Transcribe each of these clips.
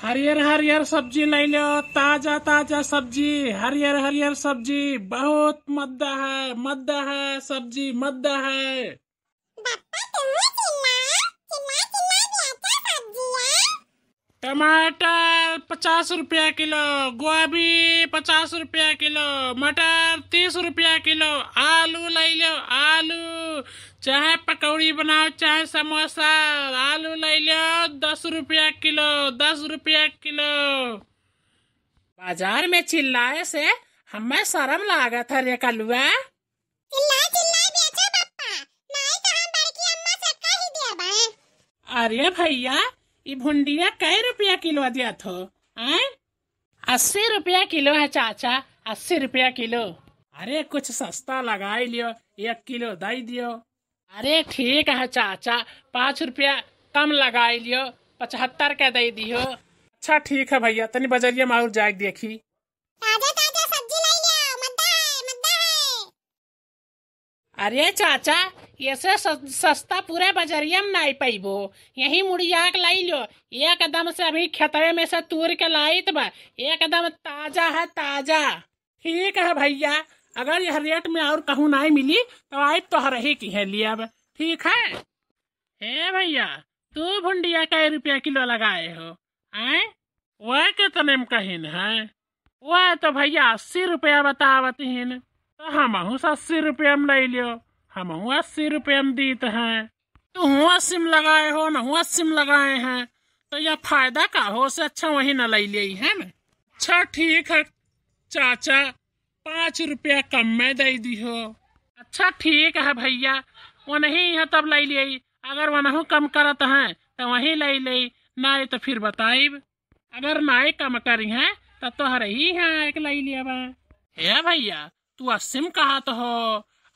हरियर हरियर सब्जी लै लो ताजा ताजा सब्जी हरियर हरियर सब्जी बहुत मद्दा है मद्दा है सब्जी मद्दा है टमाटर पचास रुपया किलो गोभी पचास रुपया किलो मटर तीस रुपया किलो आलू ले लो आलू चाहे पकौड़ी बनाओ चाहे समोसा आलू ले लो दस रुपया किलो दस रुपया किलो बाजार में चिल्लाए से हमें शर्म लागत था रे कलुआ तो अरे भैया ई भुंडिया कै रुपया किलो दिया थो आए अस्सी रुपया किलो है चाचा अस्सी रुपया किलो अरे कुछ सस्ता लगा लियो एक किलो दई दियो अरे ठीक है चाचा पाँच रुपया कम लगा लियो पचहत्तर के दे दियो अच्छा ठीक है भैया तनी बजरिया माउर जाए देखी अरे चाचा ऐसे सस्ता पूरे बजरिया में नहीं पैबो यही मुड़िया के लाई लो एकदम से अभी खेतवे में से तूर के लाई तब एकदम ताजा है ताजा ठीक है भैया अगर यह रेट में और कहूँ नहीं मिली तो आज तो हर ही की है लिया अब ठीक है हे भैया तू भुंडिया कई रुपये किलो लगाए हो आए वह कितने में कहीन है वह तो भैया अस्सी रुपया बतावती हिन तो हम अस्सी रुपया में ले लियो हम हुआ अस्सी रुपये में दीत हैं तो हुआ सिम लगाए हो ना हुआ सिम लगाए हैं तो यह फायदा का हो से अच्छा वही न ले लिया है न अच्छा ठीक है चाचा पाँच रुपया कम में दे दी हो अच्छा ठीक है भैया वो नहीं है तब ले लिये अगर नहीं कम करत हैं तो वहीं ले ले ना तो फिर बताइब अगर नाए कम करी है तब तो हर ही है एक ले लिया भैया तू असिम कहा तो हो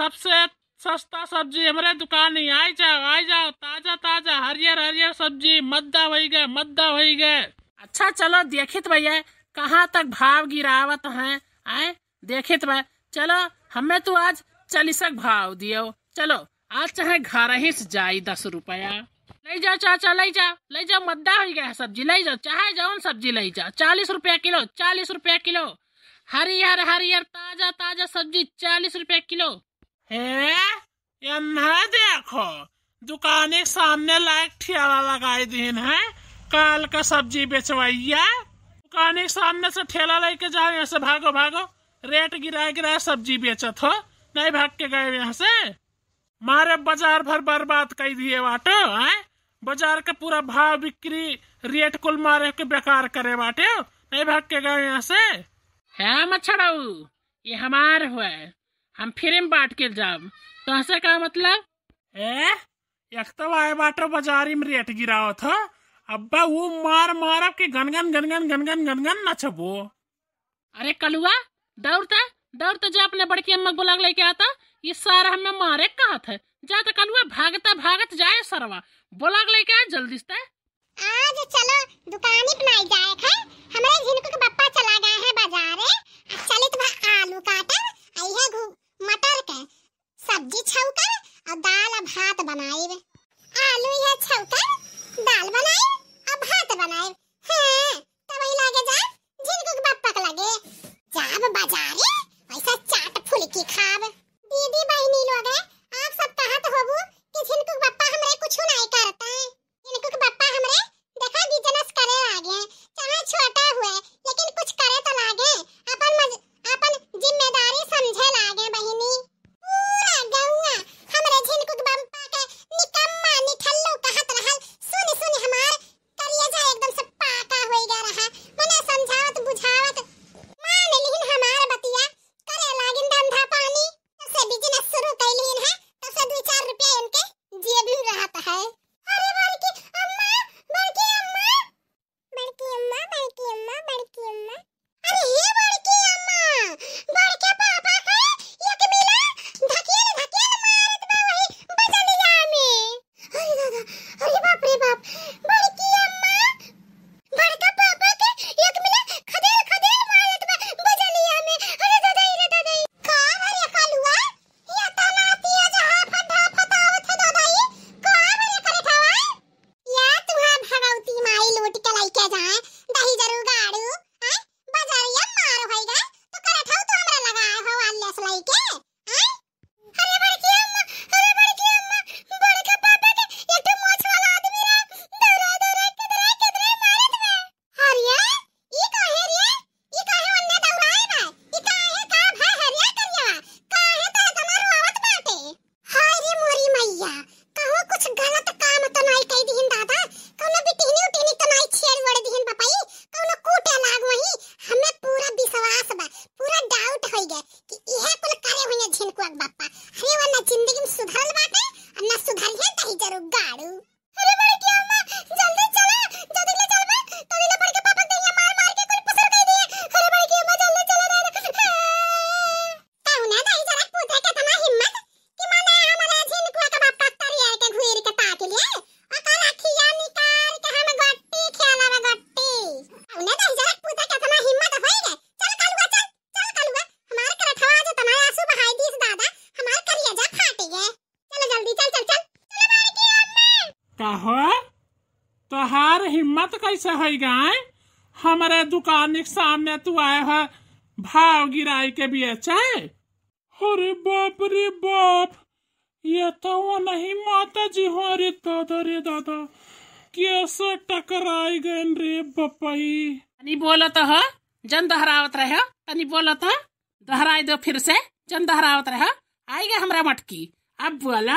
सबसे सस्ता सब्जी हमारे दुकान ही आई जाओ आई जाओ ताजा ताजा हरियर हरियर सब्जी मद्दा वही गए मद्दा वही गए अच्छा चलो देखित भैया कहाँ तक भाव गिरावत है आए देखित भाई चलो हमें तो आज चालीसक भाव दियो चलो आज चाहे घर ही से जाये दस रुपया ले जाओ चाचा ले जाओ ले जाओ मद्दा हो गया सब्जी ले जाओ चाहे जाओ सब्जी ले जाओ चालीस रुपया किलो चालीस रुपया किलो हरियर हरियर ताजा ताजा सब्जी चालीस रुपया किलो है देखो दुकान के सामने लाइक ठेला लगाए दिन है काल का सब्जी बेचवाइया दुकान के सामने से ठेला लेके जाओ यहाँ से भागो भागो रेट गिरा गिरा सब्जी बेचत हो नहीं भाग के गए यहाँ से मारे बाजार भर बर्बाद कर दिए बाटो है बाजार का पूरा भाव बिक्री रेट कुल मारे के बेकार करे बाटे नहीं भाग के गए यहाँ से है मच्छर ये हमार हुआ हम फिर में बाट के जाब तो ऐसे का मतलब ए एक तो आए बाटो बाजारी में रेट गिराओ था अब्बा वो मार मार के गनगन गनगन गनगन गनगन न छबो अरे कलुआ दौड़ता दौड़ता जा अपने बड़की अम्मा को लग लेके आता ये सारा हमें मारे कहा था जा तो कलुआ भागता भागत जाए सरवा बोलाग लेके आ जल्दी से आज चलो दुकान ही बनाई जाए खा हमारे झिनकू के पापा चला गए हैं बाजार चलित तो आलू काटा आई है बनाई का कहो तोहार हिम्मत कैसे है गाय हमारे दुकान के सामने तू आए हो भाव गिराई के भी अच्छा अरे बाप रे बाप ये तो वो नहीं माता जी हो रे दादा रे दादा कैसे टकराई गए रे बपाई तनी बोलो तो हो जन दोहरावत रहे तनी बोलो तो दोहराई दो फिर से जन दोहरावत रहे आएगा हमारा मटकी अब बोला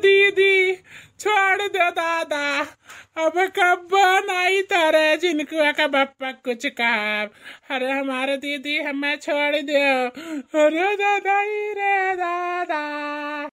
दीदी छोड़ दो दादा अब कब नहीं तारे जिनको का बप्पा कुछ कहा अरे हमारे दीदी हमें छोड़ दो अरे दादा रे दादा